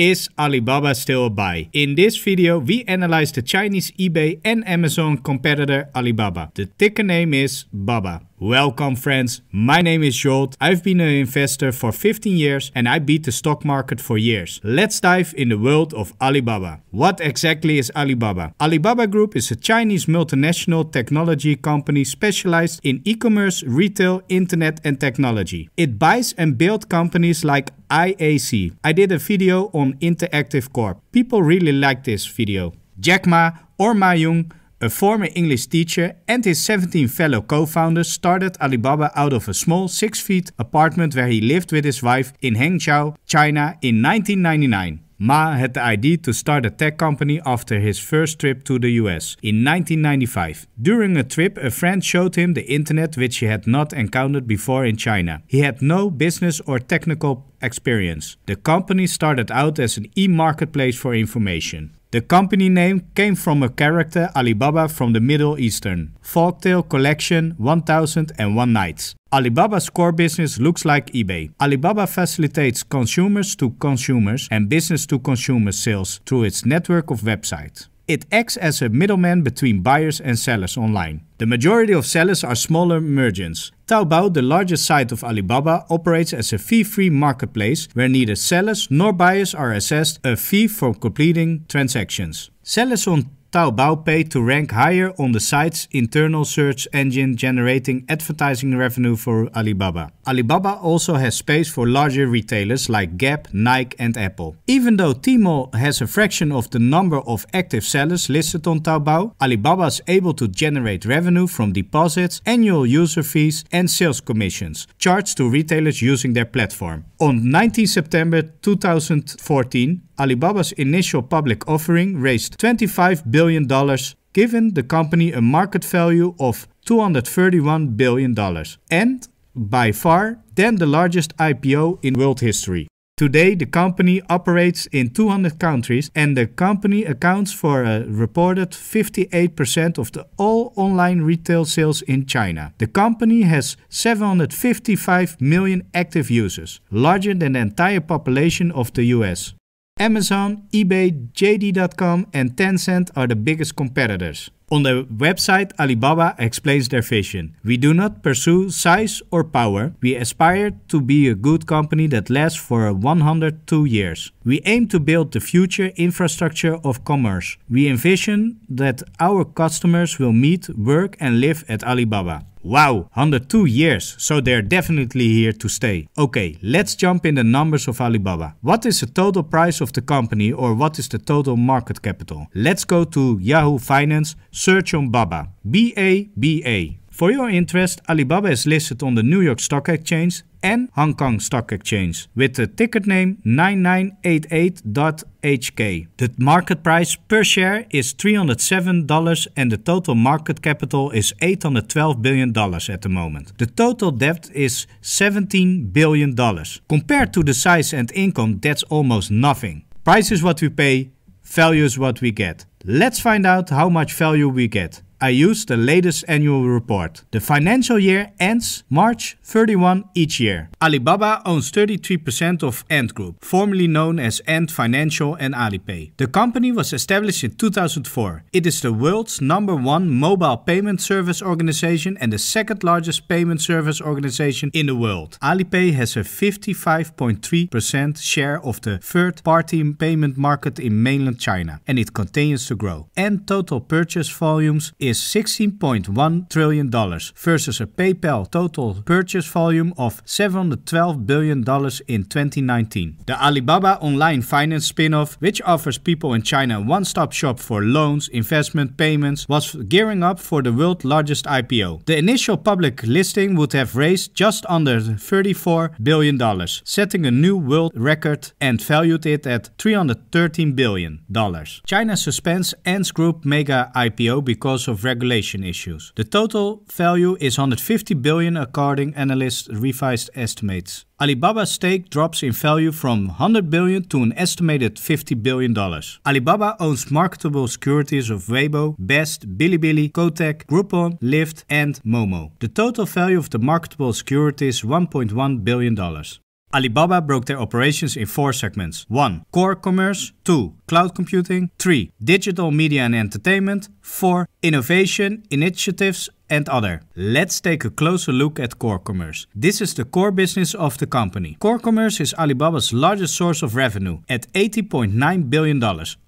Is Alibaba still a buy? In this video we analyze the Chinese eBay and Amazon competitor Alibaba. The ticker name is BABA. Welcome, friends. My name is Jolt. I've been an investor for 15 years and I beat the stock market for years. Let's dive in the world of Alibaba. What exactly is Alibaba? Alibaba Group is a Chinese multinational technology company specialized in e commerce, retail, internet, and technology. It buys and builds companies like IAC. I did a video on Interactive Corp. People really like this video. Jack Ma or Ma Yung a former English teacher and his 17 fellow co-founders started Alibaba out of a small 6-feet apartment where he lived with his wife in Hangzhou, China in 1999. Ma had the idea to start a tech company after his first trip to the US in 1995. During a trip, a friend showed him the internet which he had not encountered before in China. He had no business or technical experience. The company started out as an e-marketplace for information. The company name came from a character Alibaba from the Middle Eastern folktale collection 1001 Nights. Alibaba's core business looks like eBay. Alibaba facilitates consumers to consumers and business to consumer sales through its network of websites. It acts as a middleman between buyers and sellers online. The majority of sellers are smaller merchants. Taobao, the largest site of Alibaba, operates as a fee-free marketplace where neither sellers nor buyers are assessed a fee for completing transactions. Sellers on Taobao Pay to rank higher on the site's internal search engine generating advertising revenue for Alibaba. Alibaba also has space for larger retailers like Gap, Nike and Apple. Even though Tmall has a fraction of the number of active sellers listed on Taobao, Alibaba is able to generate revenue from deposits, annual user fees and sales commissions charged to retailers using their platform. On 19 September 2014, Alibaba's initial public offering raised $25 billion, giving the company a market value of $231 billion and, by far, then the largest IPO in world history. Today, the company operates in 200 countries and the company accounts for a reported 58% of the all online retail sales in China. The company has 755 million active users, larger than the entire population of the US. Amazon, eBay, JD.com, and Tencent are the biggest competitors. On their website, Alibaba explains their vision. We do not pursue size or power. We aspire to be a good company that lasts for 102 years. We aim to build the future infrastructure of commerce. We envision that our customers will meet, work, and live at Alibaba. Wow, 102 years, so they're definitely here to stay. Okay, let's jump in the numbers of Alibaba. What is the total price of the company or what is the total market capital? Let's go to Yahoo Finance, search on Baba, B-A-B-A. -B -A. For your interest, Alibaba is listed on the New York Stock Exchange and Hong Kong Stock Exchange with the ticket name 9988.HK. The market price per share is $307 and the total market capital is $812 billion at the moment. The total debt is $17 billion. Compared to the size and income, that's almost nothing. Price is what we pay, value is what we get. Let's find out how much value we get. I use the latest annual report. The financial year ends March 31 each year. Alibaba owns 33% of Ant Group, formerly known as Ant Financial and Alipay. The company was established in 2004. It is the world's number one mobile payment service organization and the second largest payment service organization in the world. Alipay has a 55.3% share of the third-party payment market in mainland China and it continues to grow. Ant total purchase volumes in is $16.1 trillion versus a PayPal total purchase volume of $712 billion in 2019. The Alibaba online finance spin-off, which offers people in China a one-stop shop for loans, investment, payments, was gearing up for the world's largest IPO. The initial public listing would have raised just under $34 billion, setting a new world record and valued it at $313 billion. China suspends Ants Group mega IPO because of regulation issues. The total value is 150 billion according analysts' revised estimates. Alibaba's stake drops in value from 100 billion to an estimated 50 billion dollars. Alibaba owns marketable securities of Weibo, Best, Bilibili, Kotek, Groupon, Lyft and Momo. The total value of the marketable securities 1.1 billion dollars. Alibaba broke their operations in four segments. 1. Core commerce. 2. Cloud computing. 3. Digital media and entertainment. 4. Innovation, initiatives and other. Let's take a closer look at Core Commerce. This is the core business of the company. Core Commerce is Alibaba's largest source of revenue at $80.9 billion,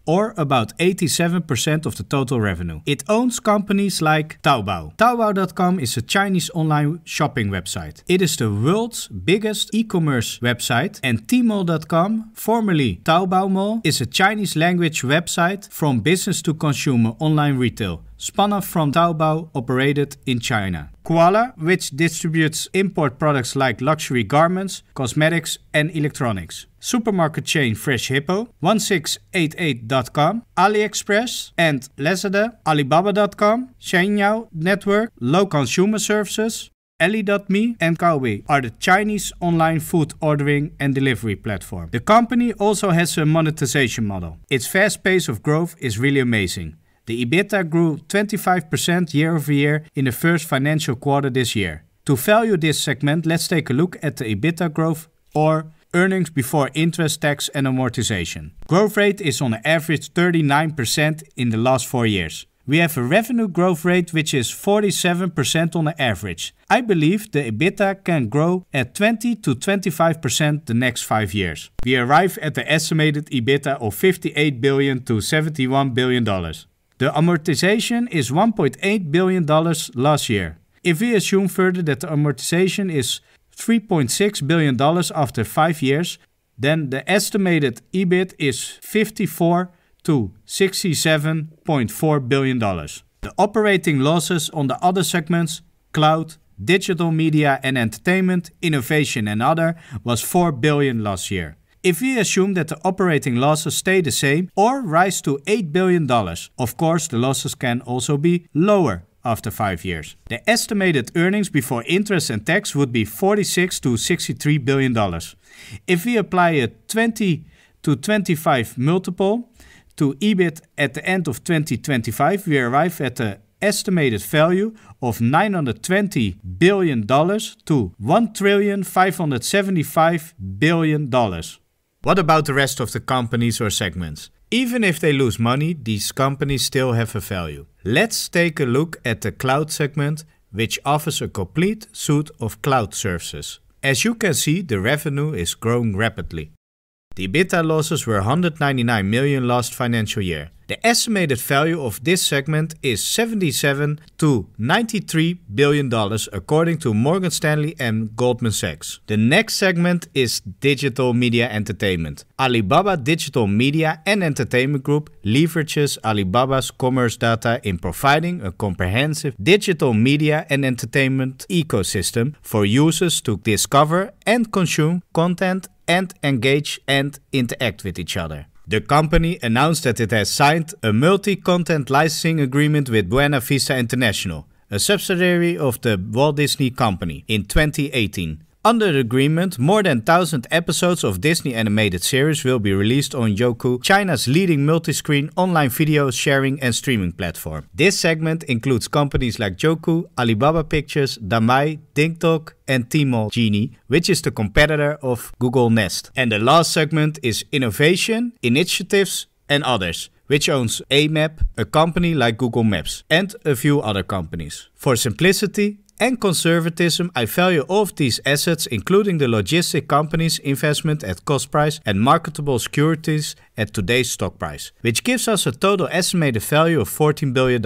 or about 87% of the total revenue. It owns companies like Taobao. Taobao.com is a Chinese online shopping website. It is the world's biggest e-commerce website and Tmall.com, formerly Taobao Mall, is a Chinese language website from business to consumer online retail, spun off from Taobao operated in China. Kuala, Koala, which distributes import products like luxury garments, cosmetics, and electronics. Supermarket chain Fresh Hippo, 1688.com, AliExpress and Lazada, Alibaba.com, Shenyao Network, Low Consumer Services, Ali.me, and Kaowei are the Chinese online food ordering and delivery platform. The company also has a monetization model. Its fast pace of growth is really amazing. The EBITDA grew 25% year-over-year in the first financial quarter this year. To value this segment, let's take a look at the EBITDA growth or earnings before interest, tax and amortization. Growth rate is on average 39% in the last four years. We have a revenue growth rate which is 47% on average. I believe the EBITDA can grow at 20 to 25% the next 5 years. We arrive at the estimated EBITDA of 58 billion to 71 billion dollars. The amortization is $1.8 billion last year. If we assume further that the amortization is $3.6 billion after five years, then the estimated EBIT is 54 to $67.4 billion. The operating losses on the other segments, cloud, digital media and entertainment, innovation and other, was 4 billion last year if we assume that the operating losses stay the same or rise to $8 billion. Of course, the losses can also be lower after 5 years. The estimated earnings before interest and tax would be 46 to 63 billion dollars. If we apply a 20 to 25 multiple to EBIT at the end of 2025, we arrive at the estimated value of 920 billion dollars to $1,575 dollars. What about the rest of the companies or segments? Even if they lose money, these companies still have a value. Let's take a look at the cloud segment, which offers a complete suite of cloud services. As you can see, the revenue is growing rapidly. The EBITDA losses were 199 million last financial year. The estimated value of this segment is 77 to 93 billion dollars according to Morgan Stanley and Goldman Sachs. The next segment is digital media entertainment. Alibaba Digital Media and Entertainment Group leverages Alibaba's commerce data in providing a comprehensive digital media and entertainment ecosystem for users to discover and consume content and engage and interact with each other. The company announced that it has signed a multi-content licensing agreement with Buena Vista International, a subsidiary of the Walt Disney Company, in 2018. Under the agreement, more than 1000 episodes of Disney animated series will be released on Youku, China's leading multi-screen online video sharing and streaming platform. This segment includes companies like Youku, Alibaba Pictures, Damai, TikTok, and Tmall Genie, which is the competitor of Google Nest. And the last segment is innovation, initiatives, and others, which owns AMAP, a company like Google Maps, and a few other companies. For simplicity, and conservatism, I value all of these assets, including the logistic company's investment at cost price and marketable securities at today's stock price, which gives us a total estimated value of $14 billion.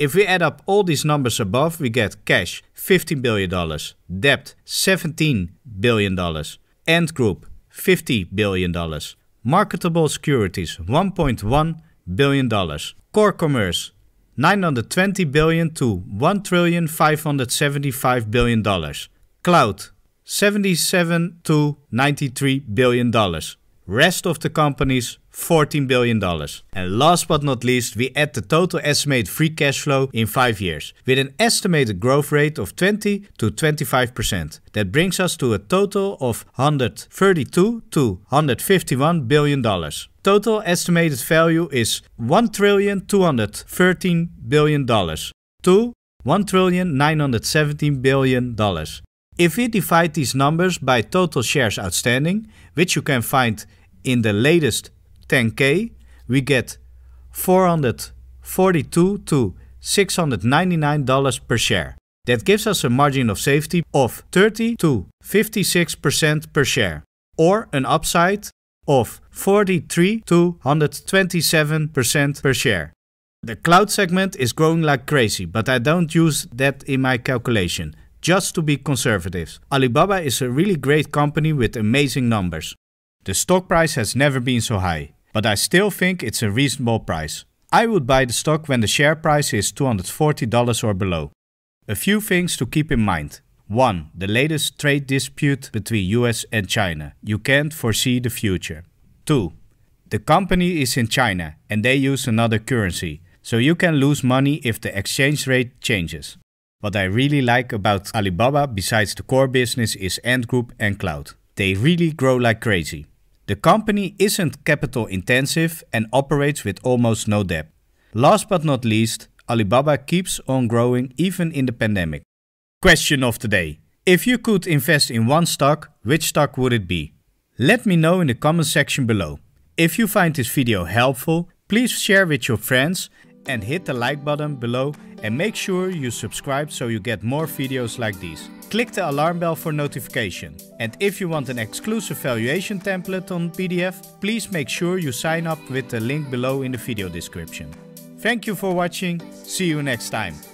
If we add up all these numbers above, we get cash $15 billion, debt $17 billion, and Group $50 billion, marketable securities $1.1 billion, core commerce 920 billion to 1 trillion 575 billion dollars. Cloud 77 to 93 billion dollars. Rest of the companies $14 billion. And last but not least, we add the total estimated free cash flow in five years with an estimated growth rate of 20 to 25%. That brings us to a total of 132 to 151 billion dollars. Total estimated value is 1 trillion 213 billion dollars to 1 trillion 917 billion dollars. If we divide these numbers by total shares outstanding, which you can find in the latest 10K, we get 442 to $699 per share. That gives us a margin of safety of 30 to 56% per share, or an upside of 43 to 127% per share. The cloud segment is growing like crazy, but I don't use that in my calculation, just to be conservative. Alibaba is a really great company with amazing numbers. The stock price has never been so high but I still think it's a reasonable price. I would buy the stock when the share price is $240 or below. A few things to keep in mind. 1. The latest trade dispute between US and China. You can't foresee the future. 2. The company is in China and they use another currency, so you can lose money if the exchange rate changes. What I really like about Alibaba besides the core business is Ant Group and Cloud. They really grow like crazy. The company isn't capital intensive and operates with almost no debt. Last but not least, Alibaba keeps on growing even in the pandemic. Question of the day. If you could invest in one stock, which stock would it be? Let me know in the comment section below. If you find this video helpful, please share with your friends and hit the like button below and make sure you subscribe so you get more videos like these. Click the alarm bell for notification. And if you want an exclusive valuation template on PDF, please make sure you sign up with the link below in the video description. Thank you for watching, see you next time.